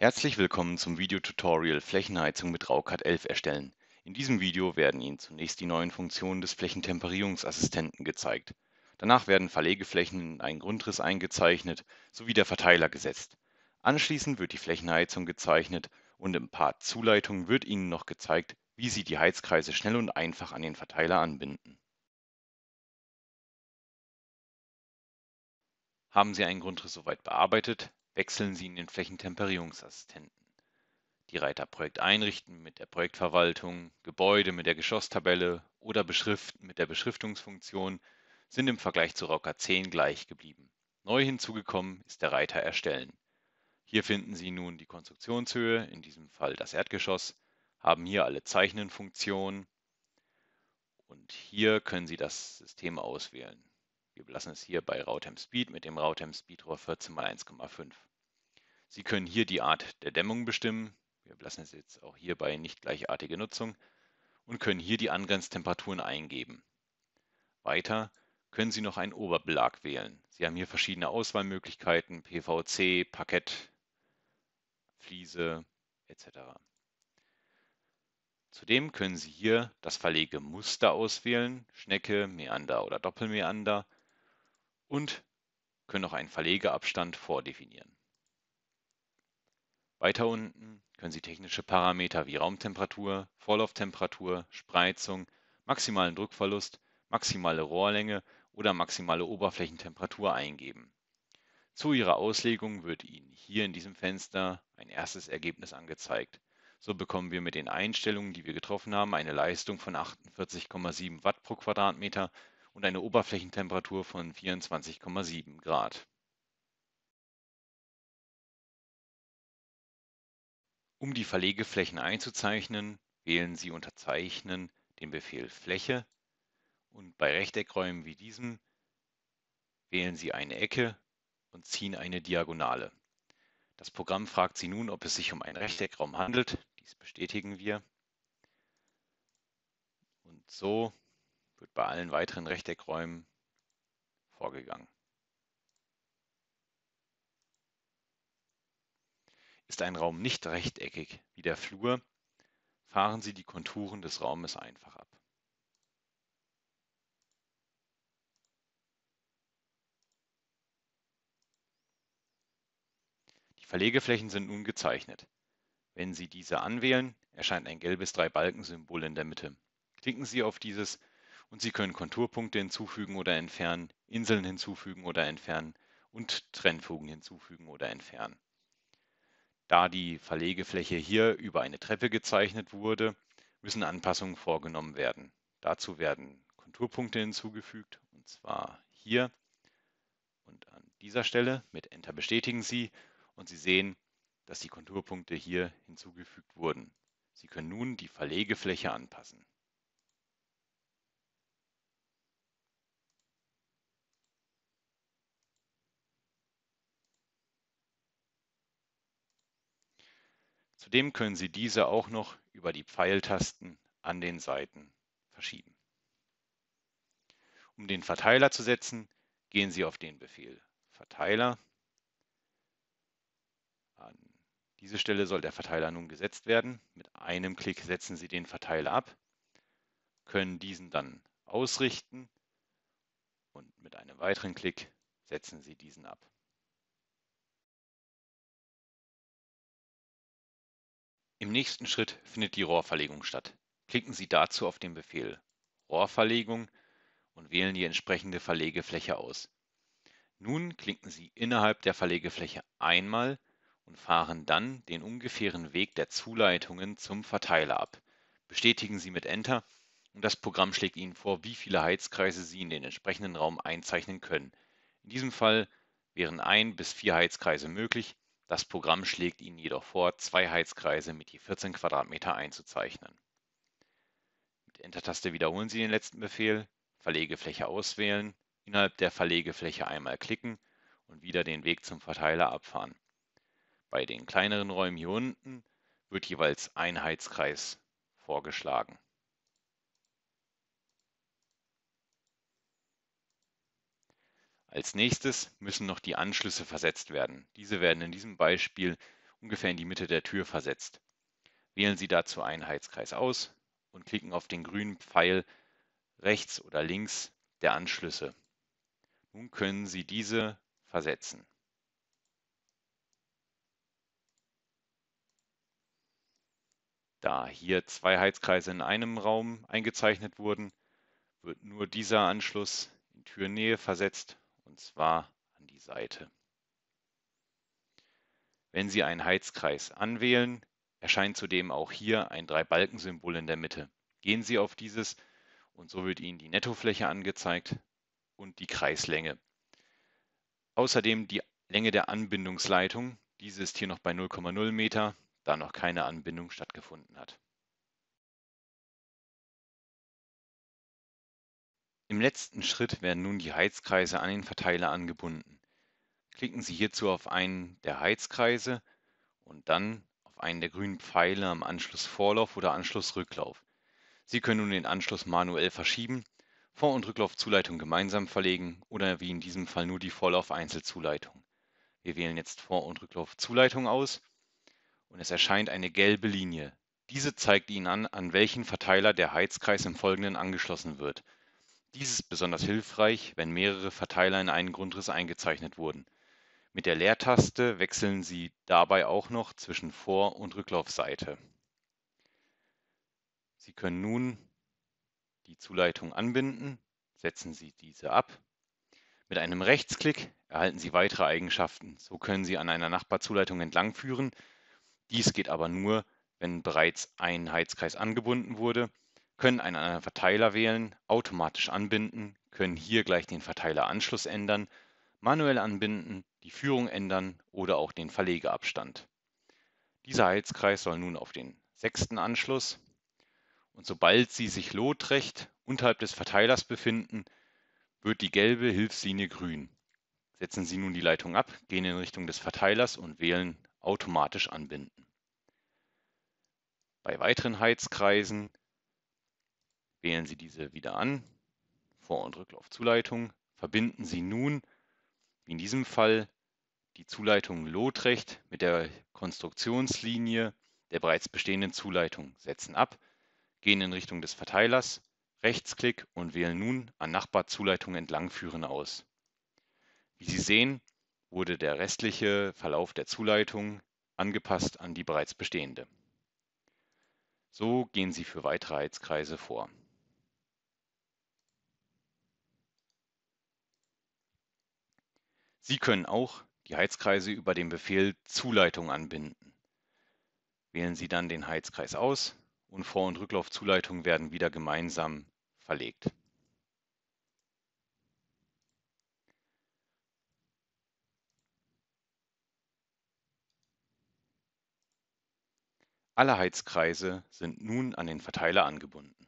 Herzlich willkommen zum Videotutorial Flächenheizung mit Raucat 11 erstellen. In diesem Video werden Ihnen zunächst die neuen Funktionen des Flächentemperierungsassistenten gezeigt. Danach werden Verlegeflächen in einen Grundriss eingezeichnet sowie der Verteiler gesetzt. Anschließend wird die Flächenheizung gezeichnet und im Part Zuleitung wird Ihnen noch gezeigt, wie Sie die Heizkreise schnell und einfach an den Verteiler anbinden. Haben Sie einen Grundriss soweit bearbeitet, wechseln Sie in den Flächentemperierungsassistenten. Die Reiter Projekt einrichten mit der Projektverwaltung, Gebäude mit der Geschosstabelle oder Beschriften mit der Beschriftungsfunktion sind im Vergleich zu Rocker 10 gleich geblieben. Neu hinzugekommen ist der Reiter Erstellen. Hier finden Sie nun die Konstruktionshöhe, in diesem Fall das Erdgeschoss, haben hier alle Zeichnenfunktionen und hier können Sie das System auswählen. Wir belassen es hier bei Rautem Speed mit dem Rautem Speedrohr 14x1,5. Sie können hier die Art der Dämmung bestimmen. Wir belassen es jetzt auch hier bei nicht gleichartige Nutzung und können hier die Angrenztemperaturen eingeben. Weiter können Sie noch einen Oberbelag wählen. Sie haben hier verschiedene Auswahlmöglichkeiten, PVC, Parkett, Fliese etc. Zudem können Sie hier das Verlegemuster auswählen, Schnecke, Meander oder Doppelmeander und können auch einen Verlegeabstand vordefinieren. Weiter unten können Sie technische Parameter wie Raumtemperatur, Vorlauftemperatur, Spreizung, maximalen Druckverlust, maximale Rohrlänge oder maximale Oberflächentemperatur eingeben. Zu Ihrer Auslegung wird Ihnen hier in diesem Fenster ein erstes Ergebnis angezeigt. So bekommen wir mit den Einstellungen, die wir getroffen haben, eine Leistung von 48,7 Watt pro Quadratmeter und eine Oberflächentemperatur von 24,7 Grad. Um die Verlegeflächen einzuzeichnen, wählen Sie unter Zeichnen den Befehl Fläche und bei Rechteckräumen wie diesem wählen Sie eine Ecke und ziehen eine Diagonale. Das Programm fragt Sie nun, ob es sich um einen Rechteckraum handelt. Dies bestätigen wir. Und so wird bei allen weiteren Rechteckräumen vorgegangen. Ist ein Raum nicht rechteckig wie der Flur, fahren Sie die Konturen des Raumes einfach ab. Die Verlegeflächen sind nun gezeichnet. Wenn Sie diese anwählen, erscheint ein gelbes Drei-Balken-Symbol in der Mitte. Klicken Sie auf dieses und Sie können Konturpunkte hinzufügen oder entfernen, Inseln hinzufügen oder entfernen und Trennfugen hinzufügen oder entfernen. Da die Verlegefläche hier über eine Treppe gezeichnet wurde, müssen Anpassungen vorgenommen werden. Dazu werden Konturpunkte hinzugefügt, und zwar hier und an dieser Stelle. Mit Enter bestätigen Sie und Sie sehen, dass die Konturpunkte hier hinzugefügt wurden. Sie können nun die Verlegefläche anpassen. Zudem können Sie diese auch noch über die Pfeiltasten an den Seiten verschieben. Um den Verteiler zu setzen, gehen Sie auf den Befehl Verteiler. An diese Stelle soll der Verteiler nun gesetzt werden. Mit einem Klick setzen Sie den Verteiler ab, können diesen dann ausrichten und mit einem weiteren Klick setzen Sie diesen ab. Im nächsten Schritt findet die Rohrverlegung statt. Klicken Sie dazu auf den Befehl Rohrverlegung und wählen die entsprechende Verlegefläche aus. Nun klicken Sie innerhalb der Verlegefläche einmal und fahren dann den ungefähren Weg der Zuleitungen zum Verteiler ab. Bestätigen Sie mit Enter und das Programm schlägt Ihnen vor, wie viele Heizkreise Sie in den entsprechenden Raum einzeichnen können. In diesem Fall wären ein bis vier Heizkreise möglich. Das Programm schlägt Ihnen jedoch vor, zwei Heizkreise mit je 14 Quadratmeter einzuzeichnen. Mit Enter-Taste wiederholen Sie den letzten Befehl, Verlegefläche auswählen, innerhalb der Verlegefläche einmal klicken und wieder den Weg zum Verteiler abfahren. Bei den kleineren Räumen hier unten wird jeweils ein Heizkreis vorgeschlagen. Als nächstes müssen noch die Anschlüsse versetzt werden. Diese werden in diesem Beispiel ungefähr in die Mitte der Tür versetzt. Wählen Sie dazu einen Heizkreis aus und klicken auf den grünen Pfeil rechts oder links der Anschlüsse. Nun können Sie diese versetzen. Da hier zwei Heizkreise in einem Raum eingezeichnet wurden, wird nur dieser Anschluss in Türnähe versetzt und zwar an die Seite. Wenn Sie einen Heizkreis anwählen, erscheint zudem auch hier ein Drei-Balken-Symbol in der Mitte. Gehen Sie auf dieses und so wird Ihnen die Nettofläche angezeigt und die Kreislänge. Außerdem die Länge der Anbindungsleitung. Diese ist hier noch bei 0,0 Meter, da noch keine Anbindung stattgefunden hat. Im letzten Schritt werden nun die Heizkreise an den Verteiler angebunden. Klicken Sie hierzu auf einen der Heizkreise und dann auf einen der grünen Pfeile am Anschlussvorlauf oder Anschlussrücklauf. Sie können nun den Anschluss manuell verschieben, Vor- und Rücklaufzuleitung gemeinsam verlegen oder wie in diesem Fall nur die Vorlauf-Einzelzuleitung. Wir wählen jetzt Vor- und Rücklaufzuleitung aus und es erscheint eine gelbe Linie. Diese zeigt Ihnen an, an welchen Verteiler der Heizkreis im Folgenden angeschlossen wird. Dies ist besonders hilfreich, wenn mehrere Verteiler in einen Grundriss eingezeichnet wurden. Mit der Leertaste wechseln Sie dabei auch noch zwischen Vor- und Rücklaufseite. Sie können nun die Zuleitung anbinden, setzen Sie diese ab. Mit einem Rechtsklick erhalten Sie weitere Eigenschaften. So können Sie an einer Nachbarzuleitung entlangführen. Dies geht aber nur, wenn bereits ein Heizkreis angebunden wurde können einen anderen äh, Verteiler wählen, automatisch anbinden, können hier gleich den Verteileranschluss ändern, manuell anbinden, die Führung ändern oder auch den Verlegeabstand. Dieser Heizkreis soll nun auf den sechsten Anschluss und sobald sie sich lotrecht unterhalb des Verteilers befinden, wird die gelbe Hilfslinie grün. Setzen Sie nun die Leitung ab, gehen in Richtung des Verteilers und wählen automatisch anbinden. Bei weiteren Heizkreisen Wählen Sie diese wieder an, Vor- und Rücklaufzuleitung. Verbinden Sie nun, wie in diesem Fall, die Zuleitung lotrecht mit der Konstruktionslinie der bereits bestehenden Zuleitung, setzen ab, gehen in Richtung des Verteilers, Rechtsklick und wählen nun an Nachbarzuleitungen entlangführen aus. Wie Sie sehen, wurde der restliche Verlauf der Zuleitung angepasst an die bereits bestehende. So gehen Sie für weitere Heizkreise vor. Sie können auch die Heizkreise über den Befehl Zuleitung anbinden. Wählen Sie dann den Heizkreis aus und Vor- und Rücklaufzuleitungen werden wieder gemeinsam verlegt. Alle Heizkreise sind nun an den Verteiler angebunden.